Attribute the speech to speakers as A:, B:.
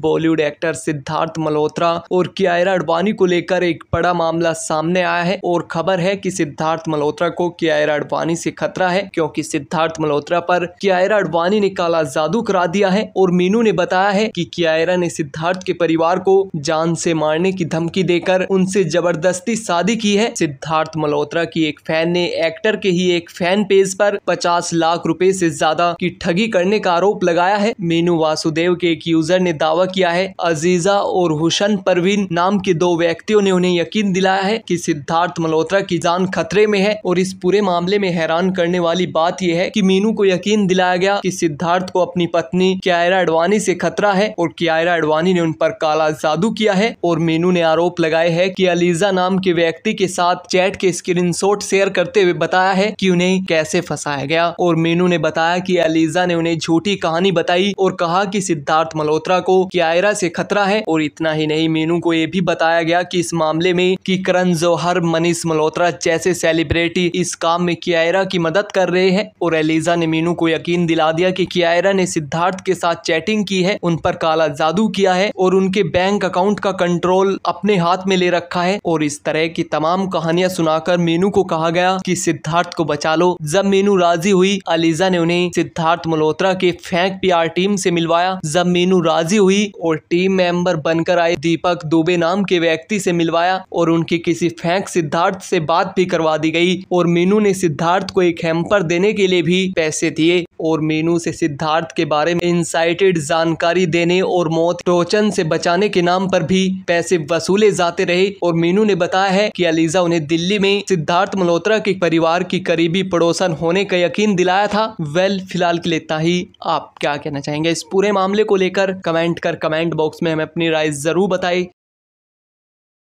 A: Bollywood actor Siddharth Malhotra और कियारा अडवाणी को लेकर एक बड़ा मामला सामने आया है और खबर है कि सिद्धार्थ मल्होत्रा को कियारा अडवाणी से खतरा है क्योंकि सिद्धार्थ मल्होत्रा पर कियारा अडवाणी ने काला जादू करा दिया है और मीनू ने बताया है कि कियारा ने सिद्धार्थ के परिवार को जान से मारने की धमकी देकर उनसे जबरदस्ती शादी की है सिद्धार्थ मल्होत्रा की एक फैन ने एक्टर के ही एक फैन पेज पर पचास लाख रूपए ऐसी ज्यादा की ठगी करने का आरोप लगाया है मीनू वासुदेव के एक यूजर ने दावा किया है अजीजा और हुसन परवीन नाम के दो व्यक्तियों ने उन्हें यकीन दिलाया है कि सिद्धार्थ मल्होत्रा की जान खतरे में है और इस पूरे मामले में हैरान करने वाली बात यह है कि मीनू को यकीन दिलाया गया कि सिद्धार्थ को अपनी पत्नी कियारा अडवाणी से खतरा है और कियारा अडवाणी ने उन पर काला जादू किया है और मीनू ने आरोप लगाए है कि अलीजा नाम के व्यक्ति के साथ चैट के स्क्रीनशॉट शेयर करते हुए बताया है कि उन्हें कैसे फंसाया गया और मीनू ने बताया कि अलीजा ने उन्हें झूठी कहानी बताई और कहा कि सिद्धार्थ मल्होत्रा को क्यायरा से खतरा है और इतना ही नहीं मीनू को यह भी बताया गया कि इस मामले में कि करण जौहर मनीष मल्होत्रा जैसे सेलिब्रिटी इस काम में कियायरा की मदद कर रहे हैं और एलिजा ने मीनू को यकीन दिला दिया कि कियायरा ने सिद्धार्थ के साथ चैटिंग की है उन पर काला जादू किया है और उनके बैंक अकाउंट का कंट्रोल अपने हाथ में ले रखा है और इस तरह की तमाम कहानियां सुनाकर मीनू को कहा गया कि सिद्धार्थ को बचा लो जब मीनू राजी हुई अलीजा ने उन्हें सिद्धार्थ मल्होत्रा के फैंक पीआर टीम से मिलवाया जब मीनू राजी हुई और टीम मेंबर बनकर आए दीपक दुबे नाम के व्यक्ति से मिलवाया और उनकी किसी फैंक सिद्धार्थ से बात भी करवा दी गई और मीनू ने सिद्धार्थ को एक हेम्पर देने के लिए भी पैसे दिए और मीनू से सिद्धार्थ के बारे में इंसाइटेड जानकारी देने और मौत टोचन से बचाने के नाम पर भी पैसे वसूले जाते रहे और मीनू ने बताया है कि अलीजा उन्हें दिल्ली में सिद्धार्थ मल्होत्रा के परिवार की करीबी पड़ोसन होने का यकीन दिलाया था वेल फिलहाल के लिए इतना ही आप क्या कहना चाहेंगे इस पूरे मामले को लेकर कमेंट कर कमेंट बॉक्स में हमें अपनी राय ज़रूर बताएं